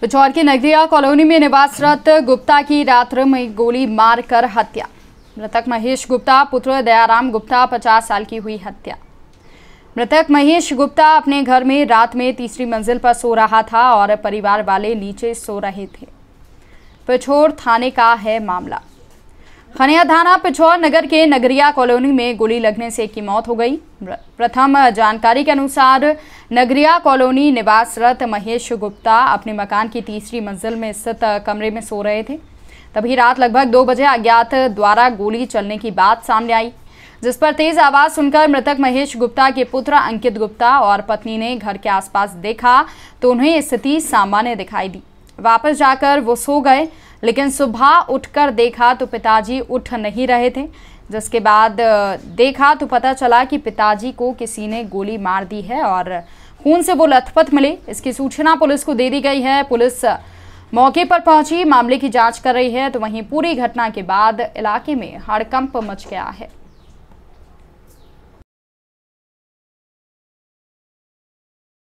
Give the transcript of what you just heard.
पिछौर के नगरिया कॉलोनी में निवासरत गुप्ता की रात्र में गोली मारकर हत्या मृतक महेश गुप्ता पुत्र दयाराम गुप्ता पचास साल की हुई हत्या मृतक महेश गुप्ता अपने घर में रात में तीसरी मंजिल पर सो रहा था और परिवार वाले नीचे सो रहे थे पिछोर थाने का है मामला खनिया थाना पिछौर नगर के नगरिया कॉलोनी में गोली लगने से की मौत हो गई प्रथम जानकारी के अनुसार नगरिया कॉलोनी निवासरत महेश गुप्ता अपने मकान की तीसरी मंजिल में स्थित कमरे में सो रहे थे तभी रात लगभग दो बजे अज्ञात द्वारा गोली चलने की बात सामने आई जिस पर तेज आवाज सुनकर मृतक महेश गुप्ता के पुत्र अंकित गुप्ता और पत्नी ने घर के आसपास देखा तो उन्हें स्थिति सामान्य दिखाई दी वापस जाकर वो सो गए लेकिन सुबह उठकर देखा तो पिताजी उठ नहीं रहे थे जिसके बाद देखा तो पता चला कि पिताजी को किसी ने गोली मार दी है और खून से वो लथपथ मिले इसकी सूचना पुलिस को दे दी गई है पुलिस मौके पर पहुंची मामले की जांच कर रही है तो वहीं पूरी घटना के बाद इलाके में हड़कंप मच गया है